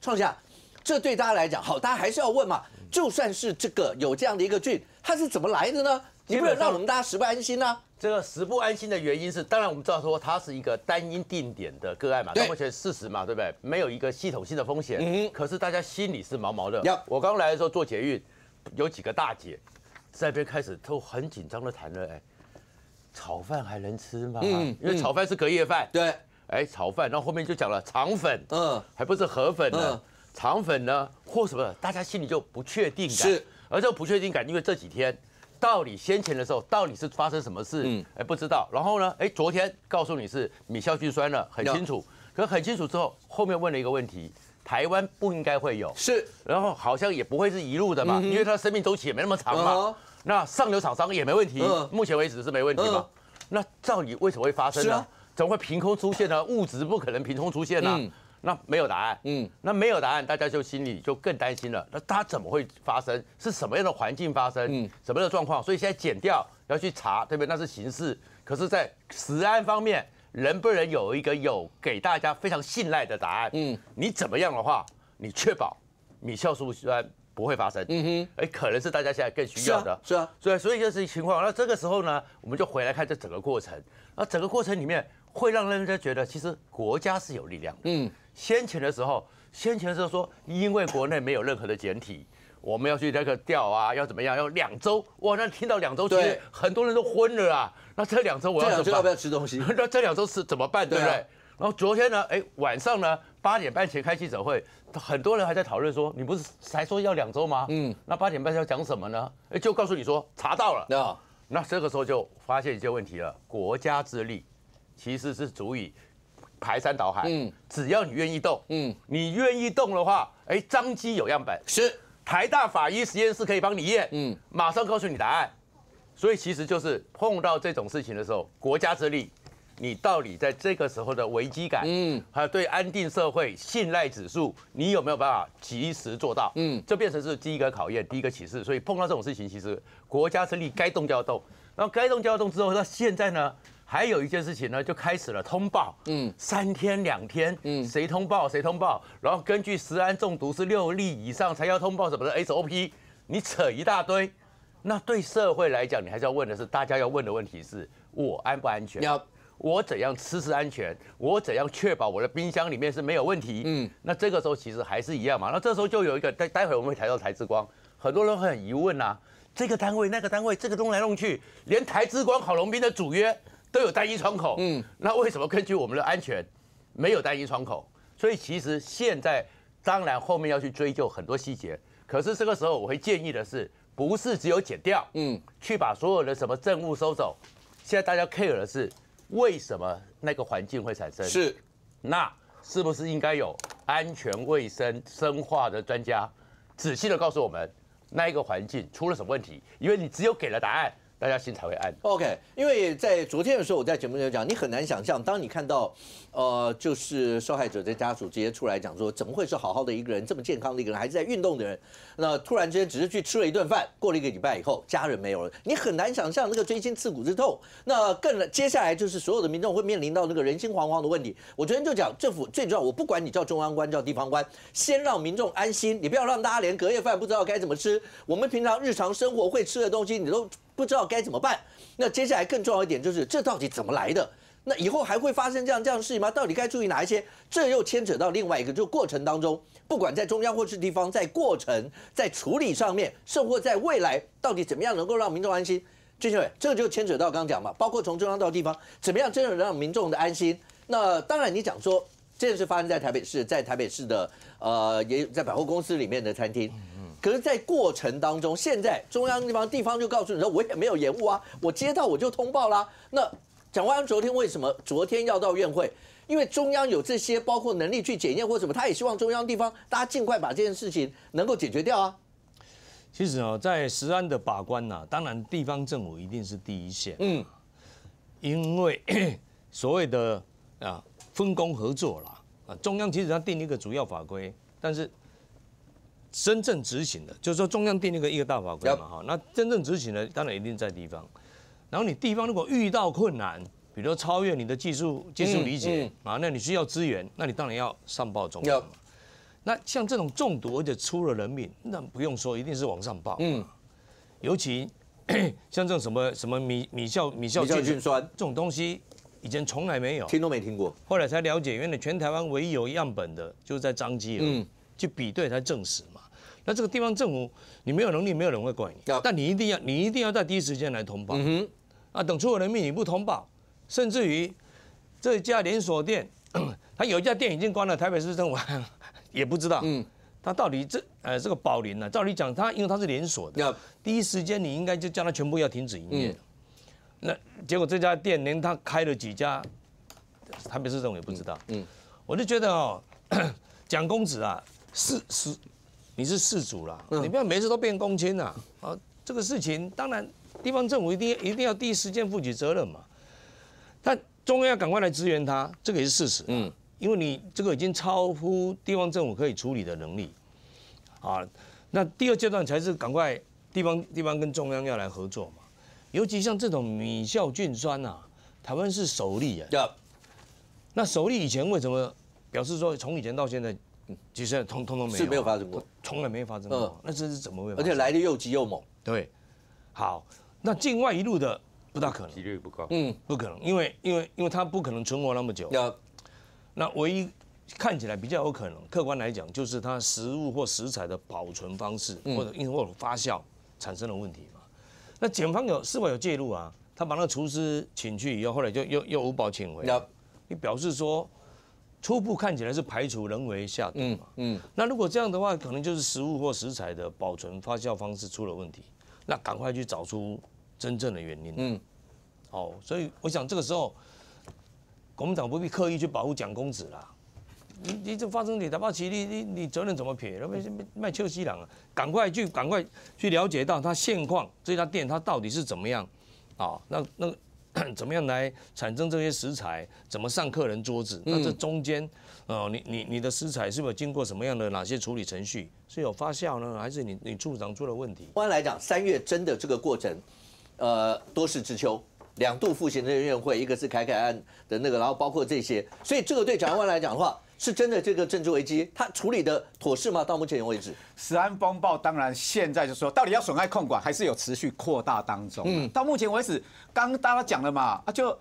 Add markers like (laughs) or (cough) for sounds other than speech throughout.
创下，这对大家来讲好，大家还是要问嘛。就算是这个有这样的一个菌，它是怎么来的呢？你不能让我们大家食不安心呢？这个食不安心的原因是，当然我们知道说它是一个单因定点的个案嘛，目前事实嘛，对不对？没有一个系统性的风险。嗯可是大家心里是毛毛的。我刚来的时候做捷运，有几个大姐在那边开始都很紧张的谈论：“哎，炒饭还能吃吗？”嗯，因为炒饭是隔夜饭。对。哎，炒饭，然后后面就讲了肠粉，嗯，还不是河粉呢，肠粉呢或什么，大家心里就不确定感，是，而这个不确定感，因为这几天，到底先前的时候到底是发生什么事，嗯，哎不知道，然后呢，哎昨天告诉你是米硝菌酸了，很清楚，可很清楚之后，后面问了一个问题，台湾不应该会有，是，然后好像也不会是一路的嘛，因为它生命周期也没那么长嘛，那上流厂商也没问题，嗯，目前为止是没问题嘛，那到底为什么会发生呢？怎么会凭空出现呢？物质不可能凭空出现呐，那没有答案，嗯，那没有答案，大家就心里就更担心了。那它怎么会发生？是什么样的环境发生？嗯，什么的状况？所以现在减掉，要去查，对不对？那是形式。可是，在十安方面，能不能有一个有给大家非常信赖的答案？嗯，你怎么样的话，你确保米酵素酸不会发生。嗯哼，哎，可能是大家现在更需要的。是啊，所以所以就是情况。那这个时候呢，我们就回来看这整个过程。那整个过程里面。会让人家觉得其实国家是有力量的。嗯，先前的时候，先前的候说因为国内没有任何的简体，我们要去那个调啊，要怎么样？要两周哇！那听到两周，其实很多人都昏了啊。那这两周我要怎么？要不要吃东西？(laughs) 那这两周是怎么办？对不对？然后昨天呢？哎，晚上呢？八点半前开记者会，很多人还在讨论说，你不是才说要两周吗？嗯，那八点半要讲什么呢？哎，就告诉你说查到了。那那这个时候就发现一些问题了，国家之力。其实是足以排山倒海。嗯，只要你愿意动，嗯，你愿意动的话，哎，张机有样本，是台大法医实验室可以帮你验，嗯，马上告诉你答案。所以其实就是碰到这种事情的时候，国家之力，你到底在这个时候的危机感，嗯，还有对安定社会信赖指数，你有没有办法及时做到？嗯，这变成是第一个考验，第一个启示。所以碰到这种事情，其实国家之力该动就要动，然后该动就要动之后，那现在呢？还有一件事情呢，就开始了通报，嗯，三天两天，嗯，谁通报谁通报，然后根据食安中毒是六例以上才要通报什么的 SOP，你扯一大堆，那对社会来讲，你还是要问的是，大家要问的问题是我安不安全？要我怎样吃是安全？我怎样确保我的冰箱里面是没有问题？嗯，那这个时候其实还是一样嘛。那这时候就有一个待待会我们会谈到台之光，很多人会很疑问呐，这个单位那个单位，这个弄来弄去，连台之光、好龙兵的主约。都有单一窗口，嗯，那为什么根据我们的安全没有单一窗口？所以其实现在当然后面要去追究很多细节。可是这个时候我会建议的是，不是只有减掉，嗯，去把所有的什么证物收走。现在大家 care 的是为什么那个环境会产生？是，那是不是应该有安全卫生生化的专家仔细的告诉我们那一个环境出了什么问题？因为你只有给了答案。大家心才会安。OK，因为在昨天的时候，我在节目就讲，你很难想象，当你看到，呃，就是受害者的家属直接出来讲说，怎么会是好好的一个人，这么健康的一个人，还是在运动的人，那突然之间只是去吃了一顿饭，过了一个礼拜以后，家人没有了，你很难想象那个锥心刺骨之痛。那更接下来就是所有的民众会面临到那个人心惶惶的问题。我昨天就讲，政府最重要，我不管你叫中央官叫地方官，先让民众安心，你不要让大家连隔夜饭不知道该怎么吃，我们平常日常生活会吃的东西，你都。不知道该怎么办。那接下来更重要一点就是，这到底怎么来的？那以后还会发生这样这样的事情吗？到底该注意哪一些？这又牵扯到另外一个，就过程当中，不管在中央或是地方，在过程、在处理上面，甚或在未来，到底怎么样能够让民众安心？这就牵扯到刚刚讲嘛，包括从中央到地方，怎么样真正让民众的安心？那当然，你讲说这件事发生在台北市，在台北市的呃，也在百货公司里面的餐厅。可是，在过程当中，现在中央地方地方就告诉你说，我也没有延误啊，我接到我就通报啦。那蒋万安昨天为什么昨天要到院会？因为中央有这些包括能力去检验或什么，他也希望中央地方大家尽快把这件事情能够解决掉啊。其实啊，在石安的把关啊，当然地方政府一定是第一线，嗯，因为 (coughs) 所谓的啊分工合作啦，啊中央其实他定一个主要法规，但是。真正执行的，就是说中央定那个一个大法规嘛，哈，那真正执行的当然一定在地方。然后你地方如果遇到困难，比如说超越你的技术技术理解啊，那你需要资源，那你当然要上报中央那像这种中毒而且出了人命，那不用说，一定是往上报。嗯，尤其 (coughs) 像这种什么什么米米酵米酵菌酸这种东西，以前从来没有，听都没听过，后来才了解，原来全台湾唯一有样本的，就是在张基，嗯，去比对才证实嘛。那这个地方政府，你没有能力，没有人会怪你。但你一定要，你一定要在第一时间来通报。啊，等出了人命你不通报，甚至于这家连锁店，(clears throat) 他有一家店已经关了，台北市政府也不知道。嗯，他到底这呃这个宝林呢？照理讲他因为他是连锁的，第一时间你应该就叫他全部要停止营业。那结果这家店连他开了几家，台北市政府也不知道。嗯，我就觉得哦，(clears throat) 蒋公子啊，是是。你是事主啦，你不要每次都变公亲啊。啊！这个事情当然，地方政府一定一定要第一时间负起责任嘛。但中央要赶快来支援他，这个也是事实。嗯，因为你这个已经超乎地方政府可以处理的能力啊。那第二阶段才是赶快地方地方跟中央要来合作嘛。尤其像这种米酵菌酸啊，台湾是首例啊。那首例以前为什么表示说从以前到现在？其实通通都没有，是没有发生过，从来没发生过。嗯，那这是怎么会？而且来的又急又猛。对，好，那境外一路的不大可能，几率不高。嗯，不可能，因为因为因为他不可能存活那么久。要，那唯一看起来比较有可能，客观来讲，就是它食物或食材的保存方式，或者因或者发酵产生了问题嘛。那检方有是否有介入啊？他把那个厨师请去以后，后来就又又无保请回。要，你表示说。初步看起来是排除人为下毒嘛，嗯，那如果这样的话，可能就是食物或食材的保存发酵方式出了问题，那赶快去找出真正的原因，嗯，哦，所以我想这个时候，国民党不必刻意去保护蒋公子啦，你这发生这大爆奇，你你你责任怎么撇？卖卖卖臭西郎啊，赶快去赶快去了解到他现况，这家店他到底是怎么样，啊，那那 (clears throat) 怎么样来产生这些食材？怎么上客人桌子？那这中间，呃，你你你的食材是不是经过什么样的哪些处理程序？是有发酵呢，还是你你处长出了问题？一般来讲，三月真的这个过程，呃，多事之秋，两度复行的乐会，一个是凯凯案的那个，然后包括这些，所以这个对蒋万来讲的话。是真的这个政治危机，他处理的妥适吗？到目前为止，食安风暴当然现在就说到底要损害控管，还是有持续扩大当中。到目前为止，刚刚大家讲了嘛，就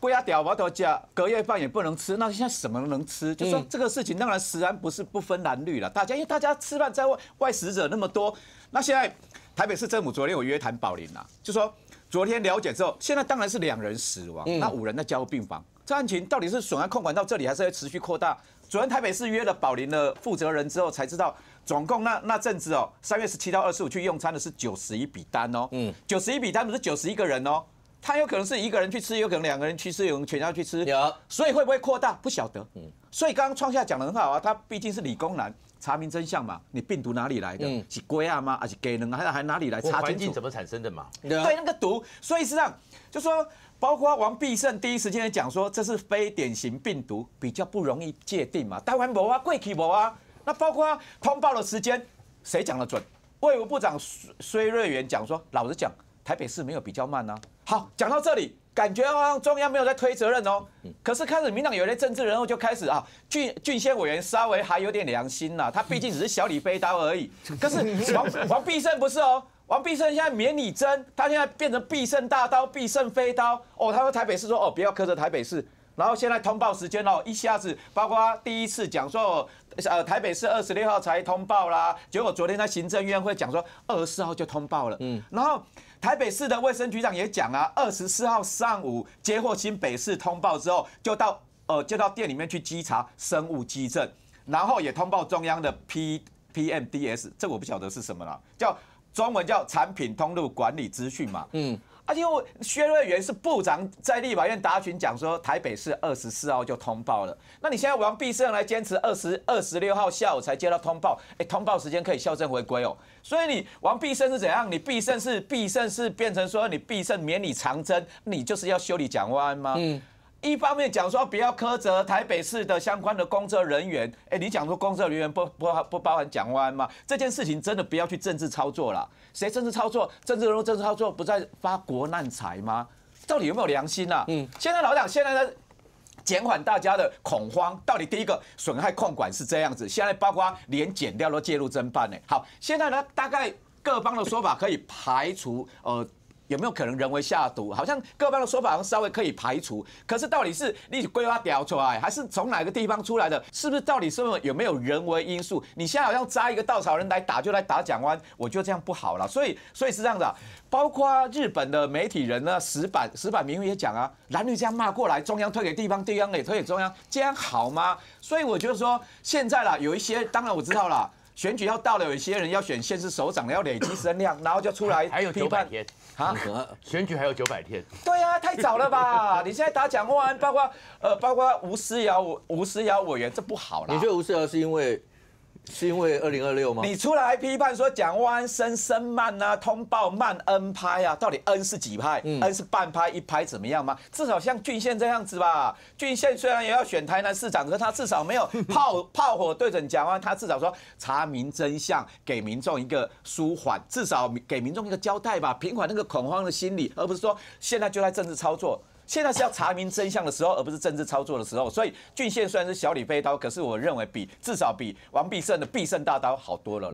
不要屌毛打架，隔夜饭也不能吃。那现在什么能吃？就说这个事情，当然食安不是不分蓝绿了。大家因为大家吃饭在外，外食者那么多。那现在台北市政府昨天有约谈保林啊，就说昨天了解之后，现在当然是两人死亡，那五人在交护病房。这案情到底是损害控管到这里，还是要持续扩大？昨天台北市约了宝林的负责人之后，才知道总共那那阵子哦，三月十七到二十五去用餐的是九十一笔单哦，嗯，九十一笔单不是九十一个人哦，他有可能是一个人去吃，有可能两个人去吃，有人全家去吃，有，所以会不会扩大不晓得，嗯，所以刚刚创下讲得很好啊，他毕竟是理工男，查明真相嘛，你病毒哪里来的？是龟啊吗？还是给人啊？还哪里来？查清楚，环境怎么产生的嘛？对，那个毒，所以是这样，就说。包括王必胜第一时间讲说，这是非典型病毒，比较不容易界定嘛。台湾某啊，贵企某啊，那包括通报的时间，谁讲的准？卫武部长崔瑞元讲说，老实讲，台北市没有比较慢啊。好，讲到这里，感觉好像中央没有在推责任哦。可是开始民党有些政治人物就开始啊，郡郡县委员稍微还有点良心呐，他毕竟只是小李飞刀而已。可是王 (laughs) 王必胜不是哦。王必胜现在免你争，他现在变成必胜大刀、必胜飞刀。哦，他说台北市说哦，不要苛责台北市，然后现在通报时间哦，一下子包括第一次讲说，呃，台北市二十六号才通报啦，结果昨天在行政院会讲说二十四号就通报了。嗯，然后台北市的卫生局长也讲啊，二十四号上午接获新北市通报之后，就到呃就到店里面去稽查生物稽证，然后也通报中央的 P P M D S，这我不晓得是什么了，叫。中文叫产品通路管理资讯嘛，嗯，而且因为薛瑞元是部长在立法院答询讲说，台北市二十四号就通报了，那你现在王必胜来坚持二十二十六号下午才接到通报，哎，通报时间可以校正回归哦，所以你王必胜是怎样？你必胜是必胜是变成说你必胜免你长征，你就是要修理蒋万安吗？嗯。一方面讲说不要苛责台北市的相关的工作人员，哎，你讲说工作人员不不不包含蒋万吗？这件事情真的不要去政治操作了，谁政治操作？政治人物政治操作不在发国难财吗？到底有没有良心啊？嗯，现在老蒋现在呢？减缓大家的恐慌，到底第一个损害控管是这样子，现在包括连减掉都介入侦办呢。好，现在呢大概各方的说法可以排除呃。有没有可能人为下毒？好像各方的说法，好像稍微可以排除。可是到底是你规划调出来，还是从哪个地方出来的？是不是到底有没有人为因素？你现在好像扎一个稻草人来打，就来打蒋湾，我得这样不好了。所以，所以是这样的。包括日本的媒体人呢，石板石板明也讲啊，男女这样骂过来，中央推给地方，地方也推给中央，这样好吗？所以我得说，现在啦，有一些，当然我知道了。选举要到了，有一些人要选县市首长了，要累积声量，然后就出来。还有九百天啊？选举还有九百天？对啊，太早了吧？你现在打万安，包括呃，包括吴思瑶，吴思瑶委员，这不好了。你觉得吴思瑶是因为？是因为二零二六吗？你出来批判说蒋万生生慢啊，通报慢 N 拍啊，到底 N 是几拍？N 是半拍一拍怎么样吗？至少像郡县这样子吧。郡县虽然也要选台南市长，可是他至少没有炮 (laughs) 炮火对准蒋万，他至少说查明真相，给民众一个舒缓，至少给民众一个交代吧，平缓那个恐慌的心理，而不是说现在就在政治操作。现在是要查明真相的时候，而不是政治操作的时候。所以郡县虽然是小李飞刀，可是我认为比至少比王必胜的必胜大刀好多了。